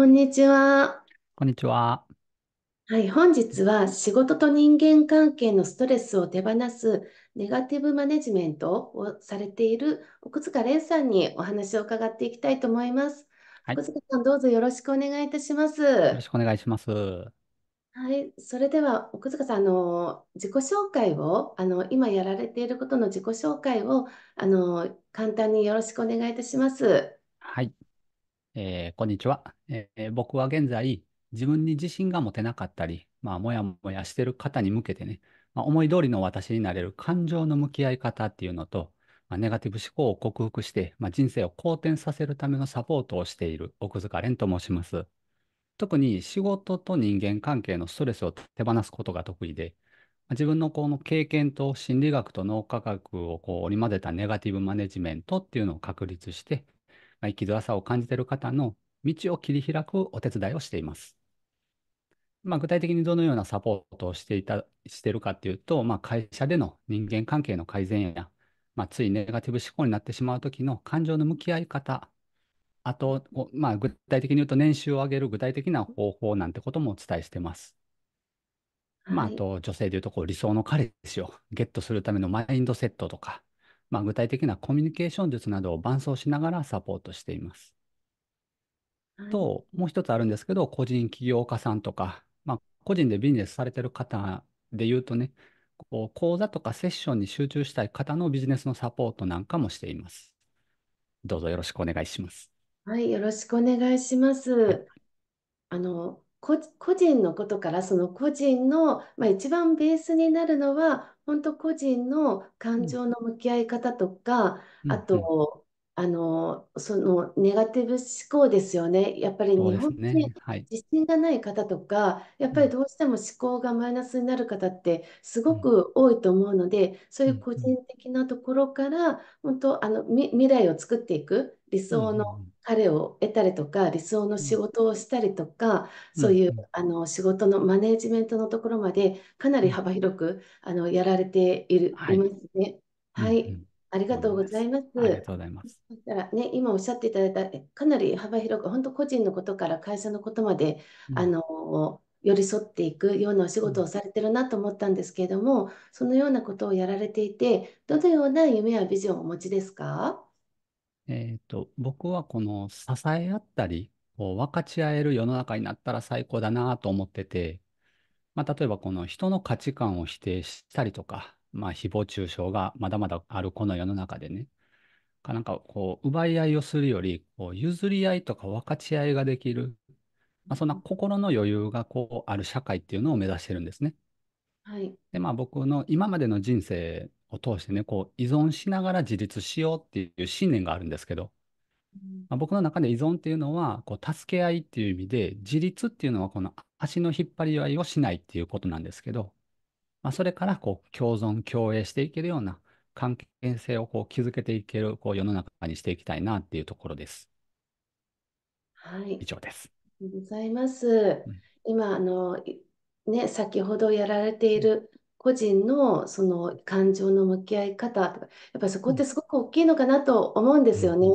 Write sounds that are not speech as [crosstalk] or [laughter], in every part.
こんにちは。こんにちは。はい、本日は仕事と人間関係のストレスを手放すネガティブマネジメントをされている奥塚蓮さんにお話を伺っていきたいと思います。はい。奥塚さん、どうぞよろしくお願いいたします。よろしくお願いします。はい、それでは奥塚さん、あの自己紹介を、あの今やられていることの自己紹介を、あの簡単によろしくお願いいたします。はい。えー、こんにちは、えー、僕は現在、自分に自信が持てなかったり、まあ、もやもやしてる方に向けてね、まあ、思い通りの私になれる感情の向き合い方っていうのと、まあ、ネガティブ思考を克服して、まあ、人生を好転させるためのサポートをしている奥塚蓮と申します。特に仕事と人間関係のストレスを手放すことが得意で、まあ、自分のこの経験と心理学と脳科学をこう織り交ぜたネガティブマネジメントっていうのを確立して、生きづらさを感じている方の道を切り開くお手伝いをしています。まあ、具体的にどのようなサポートをしていたしてるかっていうと、まあ、会社での人間関係の改善や、まあ、ついネガティブ思考になってしまう時の感情の向き合い方、あと、まあ、具体的に言うと年収を上げる具体的な方法なんてこともお伝えしてます。まあ、あと女性でいうとこう理想の彼氏をゲットするためのマインドセットとか、まあ、具体的なコミュニケーション術などを伴走しながらサポートしています。はい、と、もう一つあるんですけど、個人起業家さんとか、まあ、個人でビジネスされてる方で言うとね、こう講座とかセッションに集中したい方のビジネスのサポートなんかもしています。どうぞよろしくお願いします。はい、よろしくお願いします。はい、あの個人のことからその個人の、まあ、一番ベースになるのは本当個人の感情の向き合い方とか、あと、あのそのネガティブ思考ですよね。やっぱり日本ね。人はい。自信がない方とか、やっぱりどうしても思考がマイナスになる方ってすごく多いと思うので、そういう個人的なところから、本当、あの、未来を作っていく理想のん彼を得たりとか、理想の仕事をしたりとか、うんそういう、あの、仕事のマネジメントのところまで、かなり幅広く、あの、やられている、はいい。ますね。うんはうい。んありがとうございます。ありがとうございます。だからね、今おっしゃっていただいた、えかなり幅広く、本当個人のことから会社のことまで、うあの、寄り添っていくようなお仕事をされてるなと思ったんですけれども、そのようなことをやられていて、どのような夢やビジョンをお持ちですかえっと、僕はこの支え合ったり、こう分かち合える世の中になったら最高だなと思ってて、まあ、例えばこの人の価値観を否定したりとか、まあ、誹謗中傷がまだまだあるこの世の中でね、かなんかこう、奪い合いをするより、こう譲り合いとか分かち合いができる、まあ、そんな心の余裕がこうある社会っていうのを目指してるんですね。はい。で、まあ僕の今までの人生を通してね、こう依存しながら自立しようっていう信念があるんですけど、まあ、僕の中で依存っていうのは、こう助け合いっていう意味で、自立っていうのはこの足の引っ張り合いをしないっていうことなんですけど、まあ、それからこう共存共栄していけるような関係性をこう築けていけるこう世の中にしていきたいなっていうところです。はい。以上です。ございます。うん、今あのね先ほどやられている個人のその感情の向き合い方とか、やっぱりそこってすごく大きいのかなと思うんですよね。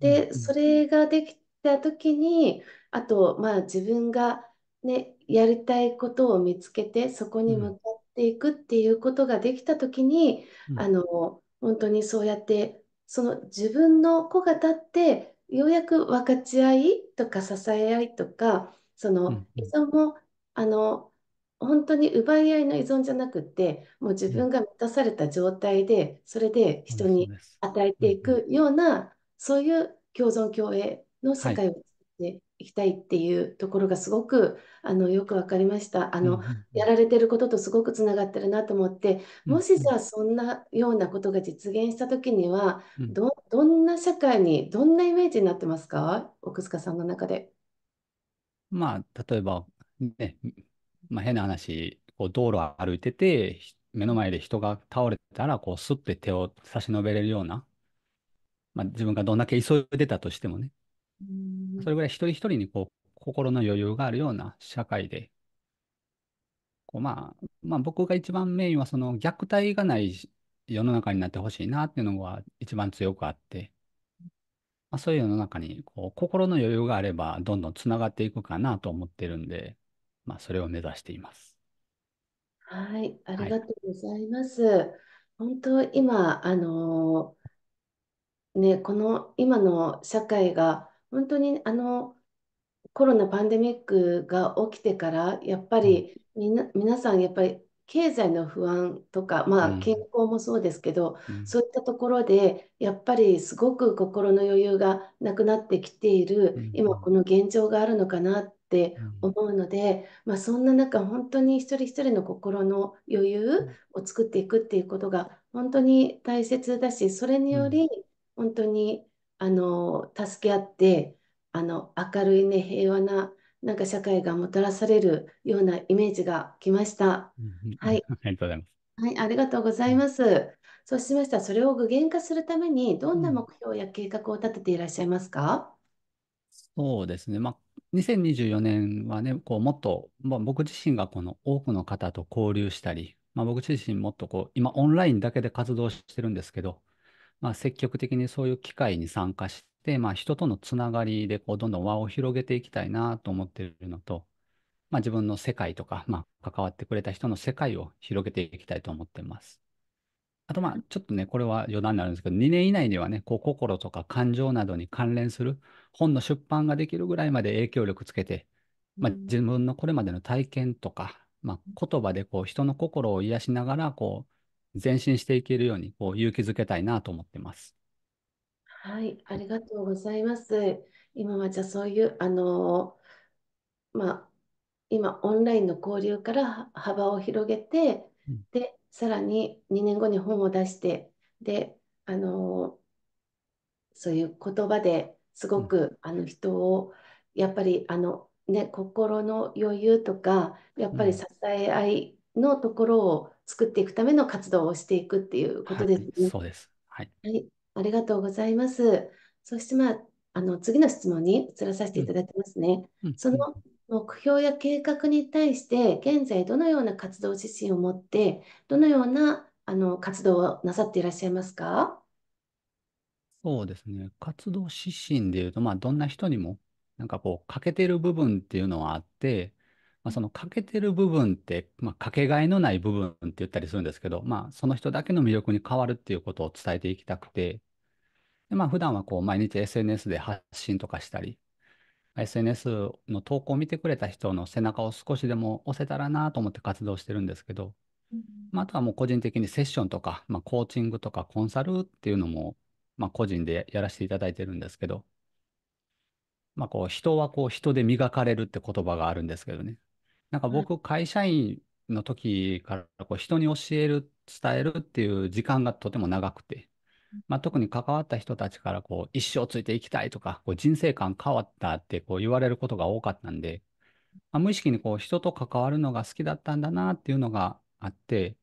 で、それができた時に、あと、まあ自分がね、やりたいことを見つけて、そこに向かっていくっていうことができた時に、あの、本当にそうやって、その自分の子が立って、ようやく分かち合いとか支え合いとか、その依存も、あの、本当に奪い合いの依存じゃなくてもう自分が満たされた状態でそれで人に与えていくようなそういう共存共栄の世界を作っていきたいっていうところがすごくあのよく分かりましたあのやられてることとすごくつながってるなと思ってもしじゃあそんなようなことが実現した時にはどどんな社会にどんなイメージになってますか奥塚さんの中で。まあ例えばねまあ、変な話、こう道路を歩いてて、目の前で人が倒れたら、こう、すって手を差し伸べれるような、まあ、自分がどんだけ急いでたとしてもね、それぐらい一人一人にこう心の余裕があるような社会で、こうまあ、まあ、僕が一番メインはその虐待がない世の中になってほしいなっていうのが一番強くあって、まあ、そういう世の中にこう心の余裕があればどんどんつながっていくかなと思ってるんで、まあ、それを目指しています。はい、ありがとうございます。はい、本当、今、あのね、この今の社会が、本当にあのコロナパンデミックが起きてから、やっぱりみな、うん、皆さん、やっぱり経済の不安とか、まあ、健康もそうですけど、うん、そういったところでやっぱりすごく心の余裕がなくなってきている、うん、今この現状があるのかなっって思うので、まあ、そんな中本当に一人一人の心の余裕を作っていくっていうことが本当に大切だしそれにより本当にあの助け合ってあの明るいね平和ななんか社会がもたらされるようなイメージがきました。はい、[laughs] ありがとうございます。はい、ありがとうございます。そうしました。それを具現化するために、どんな目標や計画を立てていらっしゃいますか、そうですね。まあ、2024年はね、こう、もっと、まあ、僕自身がこの多くの方と交流したり、まあ、僕自身もっとこう、今オンラインだけで活動してるんですけど、まあ、積極的にそういう機会に参加して、まあ、人とのつながりでこうどんどん輪を広げていきたいなと思ってるのと、まあ、自分の世界とか、まあ、関わってくれた人の世界を広げていきたいと思ってます。あと、まあ、ちょっとね、これは余談になるんですけど、2年以内にはね、こう心とか感情などに関連する本の出版ができるぐらいまで影響力つけて、まあ、自分のこれまでの体験とか、まあ、言葉でこう人の心を癒しながらこう前進していけるようにこう勇気づけたいなと思ってます。はい、ありがとうございます。今はじゃあそういうあのー、まあ、今オンラインの交流から幅を広げて、うん、でさらに2年後に本を出してであのー、そういう言葉ですごく、あの人をやっぱりあの、ね、心の余裕とかやっぱり支え合いのところを作っていくための活動をしていくっていうことですね。はい、そうです、はい、はい、ありがとうございます。そして、まあ、あの次の質問に移らさせていただきますね。うんうん、その目標や計画に対して現在どのような活動自身を持ってどのようなあの活動をなさっていらっしゃいますかそうですね。活動指針でいうと、まあ、どんな人にも、なんかこう、欠けてる部分っていうのはあって、まあ、その欠けてる部分って、まあ、かけがえのない部分って言ったりするんですけど、まあ、その人だけの魅力に変わるっていうことを伝えていきたくて、でまあ、普段はこう、毎日 SNS で発信とかしたり、SNS の投稿を見てくれた人の背中を少しでも押せたらなと思って活動してるんですけど、まあ、あとはもう個人的にセッションとか、まあ、コーチングとかコンサルっていうのもまあ、個人でやらせていただいてるんですけど、まあ、こう人はこう人で磨かれるって言葉があるんですけどね。なんか僕、会社員の時からこう人に教える、伝えるっていう時間がとても長くて、まあ、特に関わった人たちからこう一生ついていきたいとか、こう人生観変わったってこう言われることが多かったんで、まあ、無意識にこう人と関わるのが好きだったんだなっていうのがあって、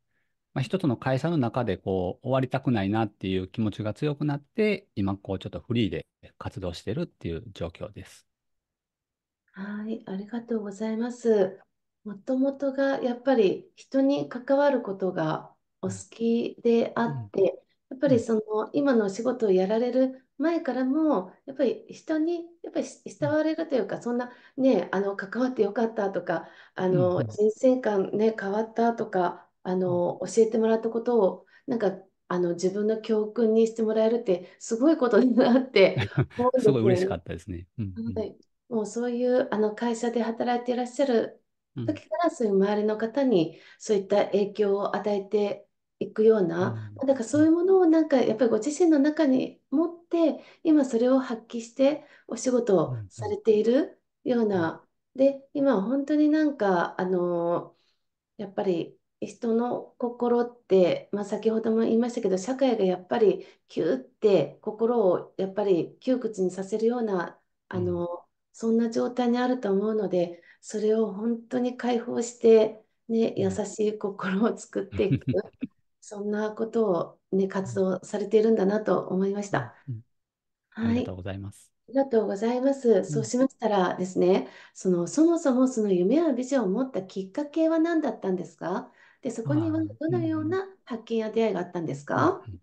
まあ、一つの会社の中でこう終わりたくないなっていう気持ちが強くなって、今こうちょっとフリーで活動してるっていう状況です。はい、ありがとうございます。もともとがやっぱり人に関わることがお好きであって、うん、やっぱりその今の仕事をやられる前からもやっぱり人にやっぱり慕われるというかそんなねあの関わってよかったとかあの人生観ね変わったとかあの、教えてもらったことを、なんか、あの、自分の教訓にしてもらえるって、すごいことだなって [laughs] 思うんすごい嬉しかったですね。はい、もうそういうあの会社で働いていらっしゃる時から、そういう周りの方にそういった影響を与えていくような、うん、なんかそういうものをなんかやっぱりご自身の中に持って、今それを発揮してお仕事をされているような、で、今本当になんか、あのやっぱり人の心って、まあ、先ほども言いましたけど社会がやっぱりキューって心をやっぱり窮屈にさせるようなあの、うん、そんな状態にあると思うのでそれを本当に解放して、ね、優しい心を作っていく [laughs] そんなことを、ね、活動されているんだなと思いました。うん、はい、ありがとうございます。ありがとうございます。そうしましたらですね、うん、そのそもそもその夢やビジョンを持ったきっかけは何だったんですかで、そこにはどのような発見や出会いがあったんですか、うん、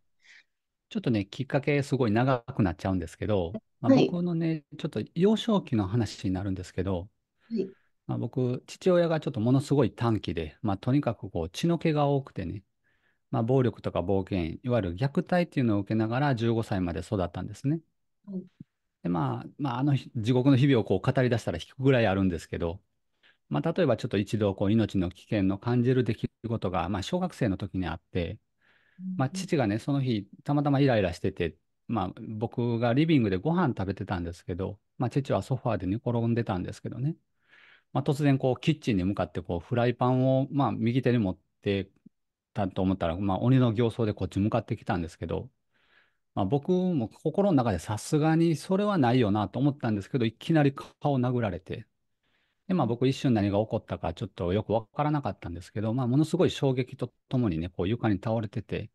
ちょっとね、きっかけすごい長くなっちゃうんですけど、まあ、僕のね、はい、ちょっと幼少期の話になるんですけど、はいまあ、僕、父親がちょっとものすごい短期で、まあ、とにかくこう血の気が多くてね、まあ、暴力とか暴言、いわゆる虐待っていうのを受けながら15歳まで育ったんですね。はい、で、まあ、まあ、あの地獄の日々をこう語り出したら引くぐらいあるんですけど、まあ、例えばちょっと一度こう命の危険の感じる出来事が、まあ、小学生の時にあって、まあ、父がね、その日、たまたまイライラしてて、まあ、僕がリビングでご飯食べてたんですけど、まあ、父はソファーで寝転んでたんですけどね、まあ、突然こうキッチンに向かってこうフライパンをまあ右手に持ってたと思ったら、まあ、鬼の形相でこっち向かってきたんですけど、まあ、僕も心の中でさすがにそれはないよなと思ったんですけど、いきなり顔を殴られて、で、まあ僕一瞬何が起こったかちょっとよくわからなかったんですけど、まあものすごい衝撃とともにね、こう床に倒れてて、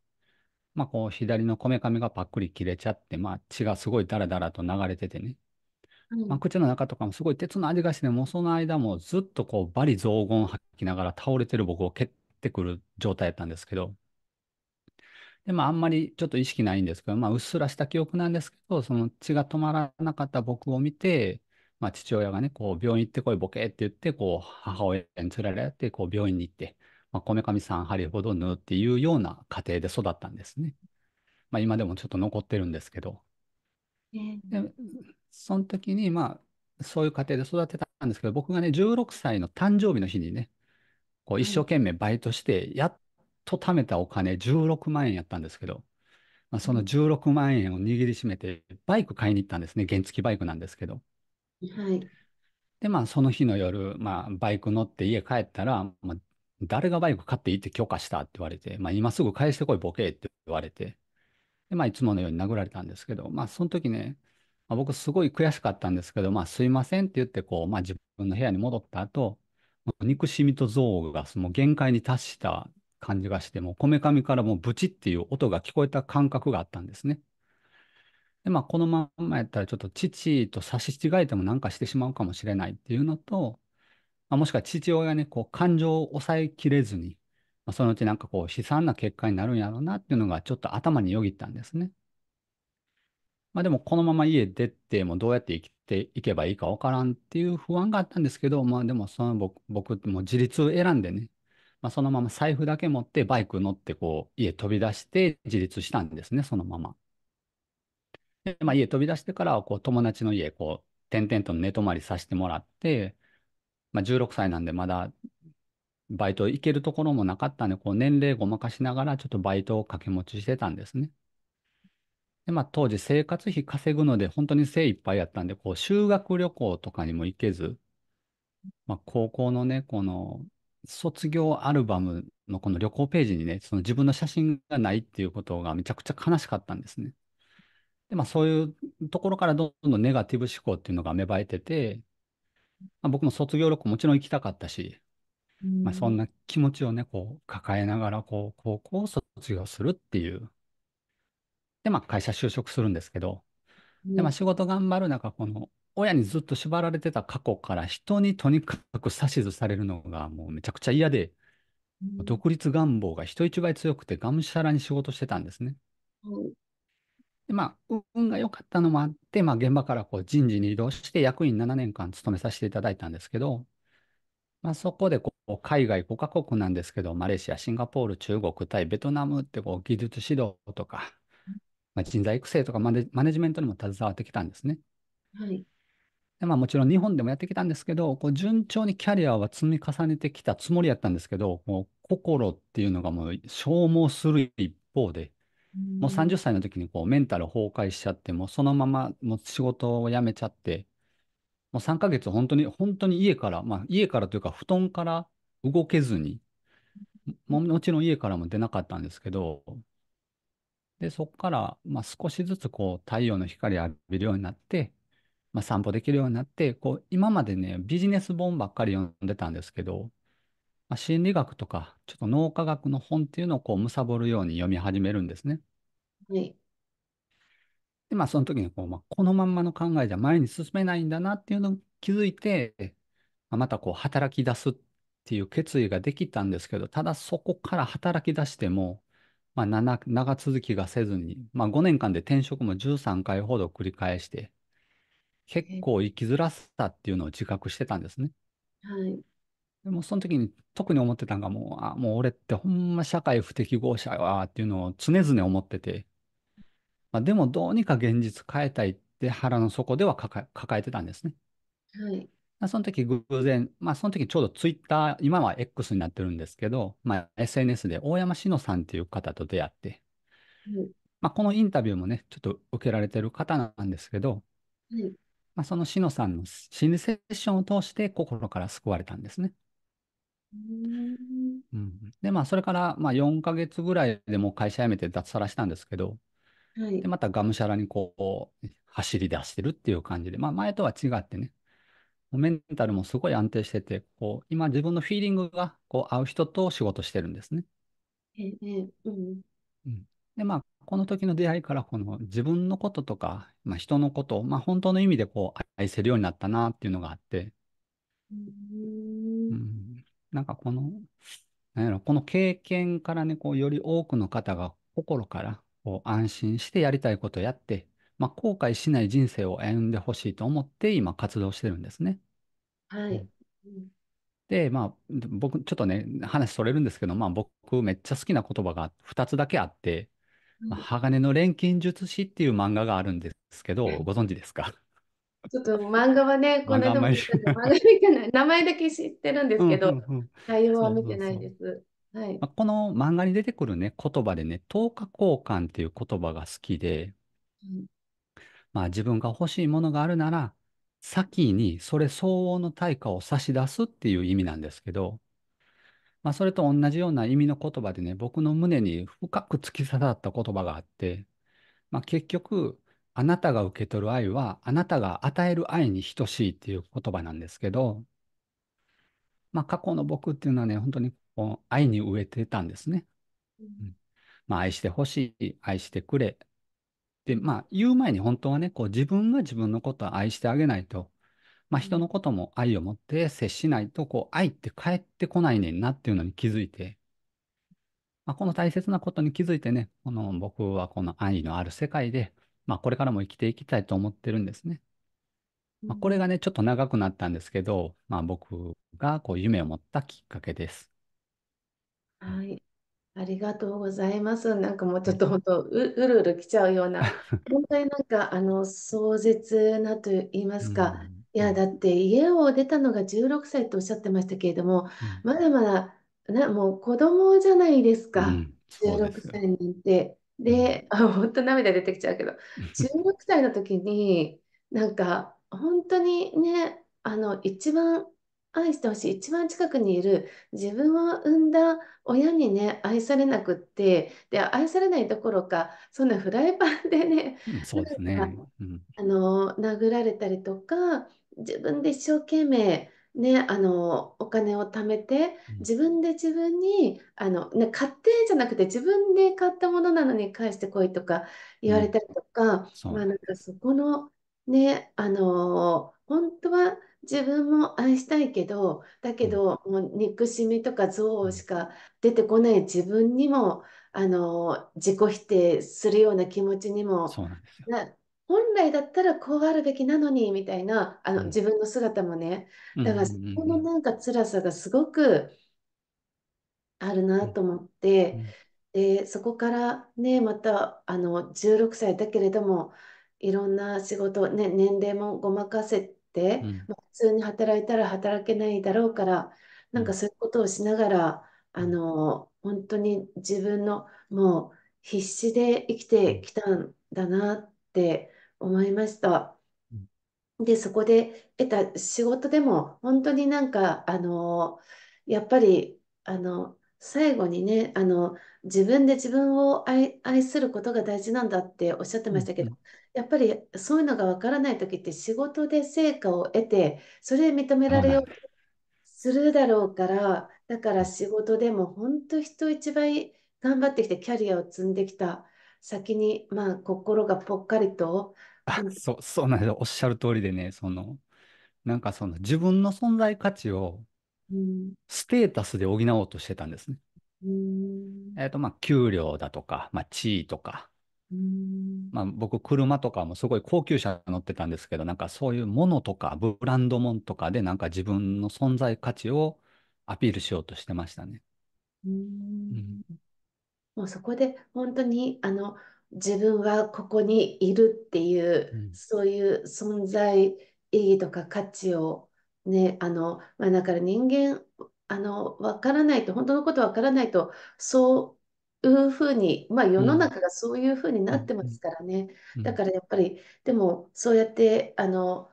まあこう左のこめかみがパックリ切れちゃって、まあ血がすごいダラダラと流れててね。うん、まあ、口の中とかもすごい鉄の味がして、もうその間もずっとこうバリ雑言吐きながら倒れてる僕を蹴ってくる状態やったんですけど、で、まあ、あんまりちょっと意識ないんですけど、まあ、うっすらした記憶なんですけど、その血が止まらなかった僕を見て、まあ、父親がね、こう病院行ってこい、ボケって言って、こう母親に連れられて、病院に行って、まあ、こさん針ほど縫うっていうような家庭で育ったんですね。まあ、今でもちょっと残ってるんですけど。でその時に、まあ、そういう家庭で育てたんですけど、僕がね、16歳の誕生日の日にね、こう一生懸命バイトして、やっと貯めたお金16万円やったんですけど、まあ、その16万円を握りしめて、バイク買いに行ったんですね。原付バイクなんですけど。はい。で、まあ、その日の夜、まあ、バイク乗って家帰ったら、まあ、誰がバイク買っていいって許可したって言われて、まあ、今すぐ返してこい、ボケって言われて、で、まあ、いつものように殴られたんですけど、まあ、その時ね、まあ、僕すごい悔しかったんですけど、まあ、すいませんって言って、こう、まあ、自分の部屋に戻った後、憎しみと憎悪がその限界に達した感じがして、もうこめかみからもうブチっていう音が聞こえた感覚があったんですね。で、まあ、このままやったら、ちょっと父と差し違えてもなんかしてしまうかもしれないっていうのと、まあ、もしくは父親がね、こう、感情を抑えきれずに、まあ、そのうちなんかこう、悲惨な結果になるんやろうなっていうのが、ちょっと頭によぎったんですね。まあ、でも、このまま家出てもどうやって生きていけばいいかわからんっていう不安があったんですけど、まあ、でも、その僕、僕も自立を選んでね、まあ、そのまま財布だけ持ってバイク乗ってこう家飛び出して自立したんですね、そのまま。で、まあ、家飛び出してからはこう友達の家こう点々と寝泊まりさせてもらって、まあ、16歳なんでまだバイト行けるところもなかったんでこう年齢ごまかしながらちょっとバイトを掛け持ちしてたんですね。でまあ、当時生活費稼ぐので本当に精一杯やったんでこう修学旅行とかにも行けず、まあ、高校のねこの卒業アルバムのこの旅行ページにねその自分の写真がないっていうことがめちゃくちゃ悲しかったんですね。で、まあそういうところからどんどんネガティブ思考っていうのが芽生えてて、まあ、僕も卒業旅行もちろん行きたかったし、まあそんな気持ちをね、こう抱えながら、こう、高校を卒業するっていう。で、まあ会社就職するんですけど、で、まあ仕事頑張る中、この親にずっと縛られてた過去から人にとにかく指図されるのがもうめちゃくちゃ嫌で、独立願望が人一倍強くてがむしゃらに仕事してたんですね。でまあ、運が良かったのもあって、まあ、現場からこう人事に移動して役員7年間勤めさせていただいたんですけど、まあ、そこでこう海外5カ国なんですけど、マレーシア、シンガポール、中国、タイ、ベトナムってこう技術指導とか、まあ、人材育成とかマネマネジメントにも携わってきたんですね。はいでまあ、もちろん日本でもやってきたんですけど、こう順調にキャリアは積み重ねてきたつもりやったんですけど、もう心っていうのがもう消耗する一方で、もう30歳の時にこうメンタル崩壊しちゃって、もうそのままもう仕事を辞めちゃって、もう3ヶ月本当に、本当に家から、まあ家からというか布団から動けずに、ももちろん家からも出なかったんですけど、で、そこから、まあ、少しずつこう太陽の光を浴びるようになって、まあ、散歩できるようになって、こう今までね、ビジネス本ばっかり読んでたんですけど、まあ、心理学とか、ちょっと脳科学の本っていうのをこう、貪るように読み始めるんですね。はい。で、まあ、その時にこう、まあ、このまんまの考えじゃ前に進めないんだなっていうのを気づいて、まあ、またこう、働き出すっていう決意ができたんですけど、ただそこから働き出しても、まあ、長続きがせずに、まあ、5年間で転職も13回ほど繰り返して、結構生きづらさっていうのを自覚してたんですね。はい。でもその時に特に思ってたのがもう、あ、もう俺ってほんま社会不適合者やっていうのを常々思ってて、まあ、でもどうにか現実変えたいって腹の底では抱えてたんですね。はいその時偶然、まあその時ちょうどツイッター、今は X になってるんですけど、まあ SNS で大山志乃さんっていう方と出会って、はい、まあこのインタビューもね、ちょっと受けられてる方なんですけど、はい、まあその志乃さんの心理セッションを通して心から救われたんですね。うん、で、まあ、それから、まあ、4ヶ月ぐらいでもう会社辞めて脱サラしたんですけど、はい、で、またがむしゃらにこう、走り出してるっていう感じで、まあ、前とは違ってね、メンタルもすごい安定してて、こう、今自分のフィーリングが、こう、合う人と仕事してるんですね。ええ、うん。うん、で、まあ、この時の出会いから、この自分のこととか、まあ、人のこと、まあ、本当の意味でこう、愛せるようになったなっていうのがあって、うん、うんなんかこの、なんやろ、この経験からね、こう、より多くの方が心からこう安心してやりたいことをやって、まあ、後悔しない人生を歩んでほしいと思って、今活動してるんですね。はい。で、まあ、僕、ちょっとね、話それるんですけど、まあ、僕、めっちゃ好きな言葉が2つだけあって、うん、まあ、鋼の錬金術師っていう漫画があるんですけど、ご存知ですかちょっと漫画はね、この間も見た漫画見てない。[laughs] 名前だけ知ってるんですけど、内容は見てないです。この漫画に出てくるね、言葉でね、等価交換っていう言葉が好きで、まあ自分が欲しいものがあるなら、先にそれ相応の対価を差し出すっていう意味なんですけど、まあそれと同じような意味の言葉でね、僕の胸に深く突き刺さった言葉があって、まあ結局、あなたが受け取る愛は、あなたが与える愛に等しいっていう言葉なんですけど、まあ、過去の僕っていうのはね、本当にこう愛に飢えてたんですね。うん、まあ、愛してほしい、愛してくれ。で、まあ、言う前に本当はね、こう自分が自分のことを愛してあげないと、まあ、人のことも愛を持って接しないと、こう、愛って返ってこないねんなっていうのに気づいて、まあ、この大切なことに気づいてね、この僕はこの愛のある世界で、まあ、これからも生きていきたいと思ってるんですね。まあ、これがね、ちょっと長くなったんですけど、まあ、僕がこう夢を持ったきっかけです。はい。ありがとうございます。なんかもうちょっと本当、ううるうる来ちゃうような、[laughs] 本当になんかあの壮絶なと言いますか、いや、だって家を出たのが16歳とおっしゃってましたけれども、まだまだなもう子供じゃないですか、16歳なんて。で、本当涙出てきちゃうけど、16歳の時に、なんか、本当にね、あの、一番愛してほしい、一番近くにいる自分を産んだ親にね、愛されなくって、で、愛されないどころか、そんなフライパンでね、そうですね。うん、あの、殴られたりとか、自分で一生懸命、ね、あのお金を貯めて自分で自分にあの、ね、買ってじゃなくて自分で買ったものなのに返してこいとか言われたりとか,、まあ、なんかそこのねあの本当は自分も愛したいけどだけど、もう憎しみとか憎悪しか出てこない自分にもあの自己否定するような気持ちにもな本来だったらこうあるべきなのにみたいなあの自分の姿もねだからそこのなんか辛さがすごくあるなと思って、でそこからねまたあの16歳だけれどもいろんな仕事、ね、年齢もごまかせて、うん、普通に働いたら働けないだろうからなんかそういうことをしながらあの本当に自分のもう必死で生きてきたんだなって思いました。で、そこで得た仕事でも、本当になんか、あの、やっぱり、あの、最後にね、あの、自分で自分を愛、愛することが大事なんだっておっしゃってましたけど、やっぱりそういうのがわからない時って仕事で成果を得て、それ認められようとするだろうから、だから仕事でも本当人一倍頑張ってきてキャリアを積んできた先に、まあ、心がぽっかりとあ、[laughs] そう、[laughs] そうなんですよ。おっしゃる通りでね、その、なんかその自分の存在価値をステータスで補おうとしてたんですね。うえっと、まあ、給料だとか、まあ、地位とか、まあ、僕、車とかもすごい高級車乗ってたんですけど、なんかそういうものとか、ブランドもんとかで、なんか自分の存在価値をアピールしようとしてましたね。ううん。もうそこで本当にあの自分はここにいるっていう、そういう存在意義とか価値をねあの、まあ、だから人間あの分からないと本当のこと分からないとそういうふうに、まあ、世の中がそういうふうになってますからね、だからやっぱりでもそうやってあの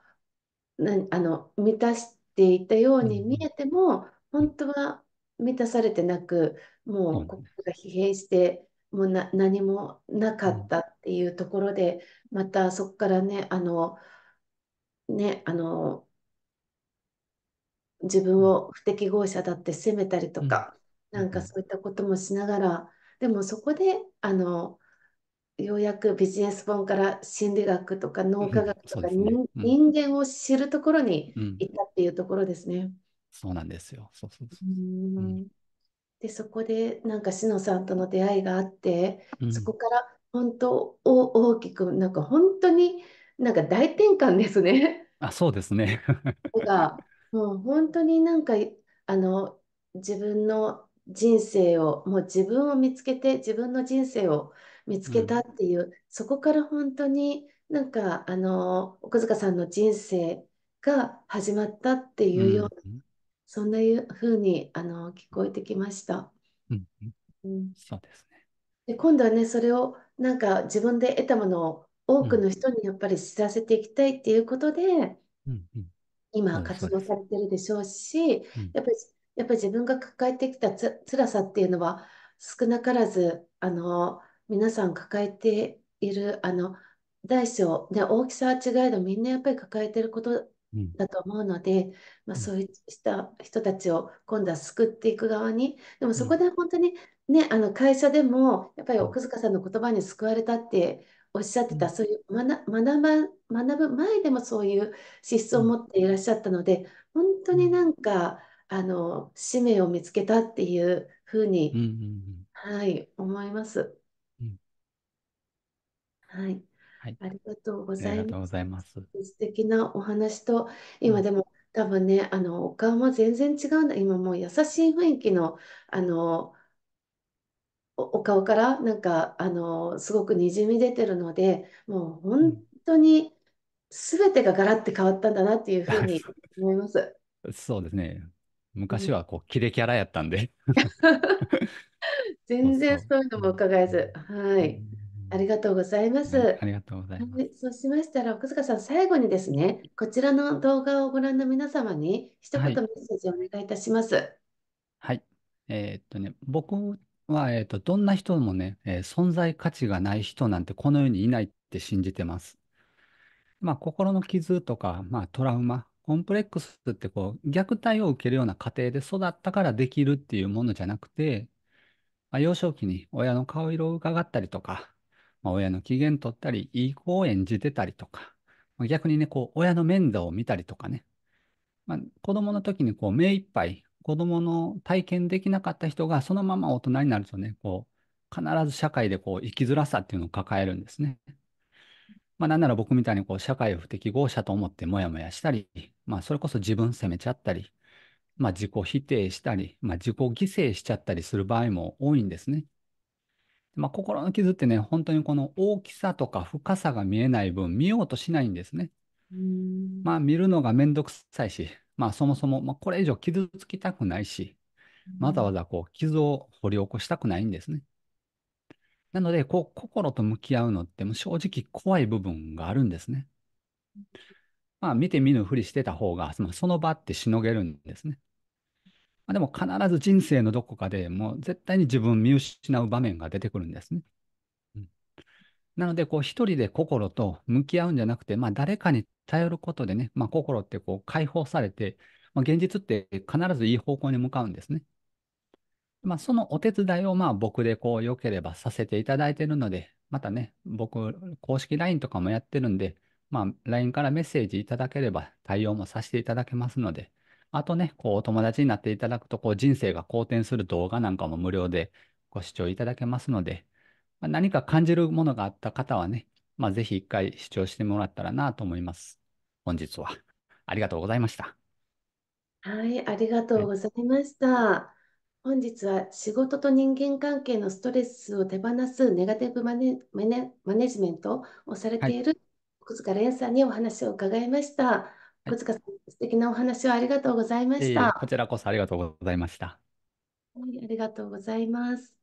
なあの満たしていたように見えても、本当は満たされてなくもう心が疲弊してもうな何もなかったっていうところで、またそこからね、あの、ね、あの、自分を不適合者だって責めたりとか、なんかそういったこともしながら、でもそこで、あの、ようやくビジネス本から心理学とか脳科学とか人ね、人間を知るところにいたっていうところですね。そうなんですよ。そうそうそう。うんでそこでなんか志乃さんとの出会いがあって、うん、そこから本当大きくなんか本当になんか大転換ですね。あそうですね。がもう本当になんかあの自分の人生をもう自分を見つけて自分の人生を見つけたっていう、うん、そこから本当になんかあの奥塚さんの人生が始まったっていうようなそんないうふうにあの聞こえてきました。うん、そうですねで今度はねそれをなんか自分で得たものを多くの人にやっぱり知らせていきたいっていうことで、うんうん、今活動されてるでしょうし、うん、やっぱりやっぱり自分が抱えてきたつ辛さっていうのは少なからずあの皆さん抱えているあの大小、ね、大きさは違えどみんなやっぱり抱えてることだと思うので、まあ、そうした人たちを今度は救っていく側にでもそこで本当にね、あの会社でもやっぱり奥塚さんの言葉に救われたっておっしゃってた、そういう学学ば学ぶ前でもそういう資質を持っていらっしゃったので本当になんかあの使命を見つけたっていうふうに、はい、思います。はいはい、ありがとうございます。ありがとうございます。素敵なお話と、今でも、多分ね、あの、お顔も全然違うんだ。今もう優しい雰囲気の、あの、お、顔からなんか、あの、すごくにじみ出てるので、もう本当に全てがガラッて変わったんだなっていうふうに思います。そうですね。昔はこう、キレキャラやったんで [laughs] 全然そういうのも伺えず、はい。ありがとうございます。ありがとうございます。そうしましたら、奥塚さん、最後にですね、こちらの動画をご覧の皆様に、一言メッセージをお願いいたします。はい。はい、えー、っとね、僕は、えー、っと、どんな人もね、えー、存在価値がない人なんてこの世にいないって信じてます。まあ、心の傷とか、まあ、トラウマ、コンプレックスってこう、虐待を受けるような家庭で育ったからできるっていうものじゃなくて、まあ、幼少期に親の顔色を伺ったりとか、まあ、親の機嫌取ったり、いい子を演じてたりとか、まあ、逆にね、こう、親の面倒を見たりとかね、まあ、子供の時にこう、目いっぱい、子供の体験できなかった人が、そのまま大人になるとね、こう、必ず社会でこう、生きづらさっていうのを抱えるんですね。まあ、なんなら僕みたいにこう、社会を不適合者と思ってもやもやしたり、まあ、それこそ自分責めちゃったり、まあ、自己否定したり、まあ、自己犠牲しちゃったりする場合も多いんですね。まあ、心の傷ってね、本当にこの大きさとか深さが見えない分、見ようとしないんですね。まあ、見るのがめんどくさいし、まあ、そもそも、まあ、これ以上傷つきたくないし、わざわざこう傷を掘り起こしたくないんですね。なので、こう、心と向き合うのって、も正直怖い部分があるんですね。まあ、見て見ぬふりしてた方が、その場ってしのげるんですね。まあ、でも必ず人生のどこかでもう絶対に自分見失う場面が出てくるんですね。うん、なので、こう一人で心と向き合うんじゃなくて、まあ、誰かに頼ることでね、まあ、心ってこう解放されて、まあ、現実って必ずいい方向に向かうんですね。まあ、そのお手伝いをまあ僕でこう良ければさせていただいているので、またね、僕、公式 LINE とかもやってるんで、まあ、LINE からメッセージいただければ対応もさせていただけますので、あとね、こう、お友達になっていただくと、こう、人生が好転する動画なんかも無料でご視聴いただけますので、まあ、何か感じるものがあった方はね、まあ、ぜひ一回視聴してもらったらなと思います。本日はありがとうございました。はい、ありがとうございました。本日は仕事と人間関係のストレスを手放すネガティブマネマネマネジメントをされている、はい、塚蓮さんにお話を伺いました。小塚さん、素敵なお話をありがとうございました。えー、こちらこそありがとうございました。はい、ありがとうございます。